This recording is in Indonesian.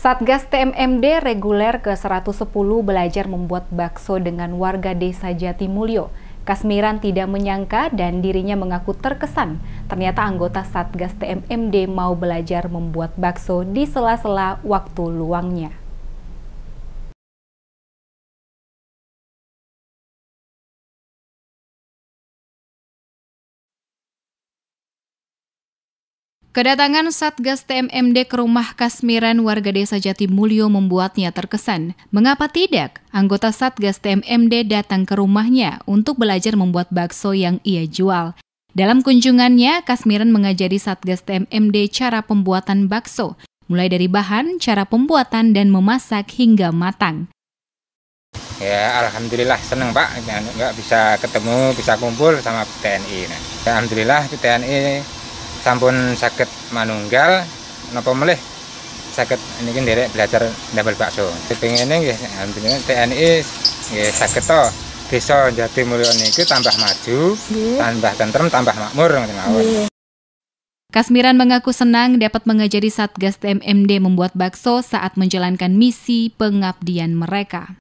Satgas TMMD reguler ke-110 belajar membuat bakso dengan warga desa Jatimulyo. Kasmiran tidak menyangka dan dirinya mengaku terkesan. Ternyata anggota Satgas TMMD mau belajar membuat bakso di sela-sela waktu luangnya. Kedatangan Satgas TMMD ke rumah Kasmiran warga desa Jatimulyo membuatnya terkesan. Mengapa tidak? Anggota Satgas TMMD datang ke rumahnya untuk belajar membuat bakso yang ia jual. Dalam kunjungannya, Kasmiran mengajari Satgas TMMD cara pembuatan bakso, mulai dari bahan, cara pembuatan, dan memasak hingga matang. Ya, alhamdulillah senang Pak, nggak bisa ketemu, bisa kumpul sama TNI. Nah, alhamdulillah alhamdulillah TNI sampun sakit manunggal nopo melih sakit ini kan derek belajar double bakso pengen ini alhamdulillah TNI ya sakit to desa jati mulia niki tambah maju yeah. tambah tentrem tambah makmur mawon yeah. Kasmiran mengaku senang dapat mengajari Satgas TMMD membuat bakso saat menjalankan misi pengabdian mereka.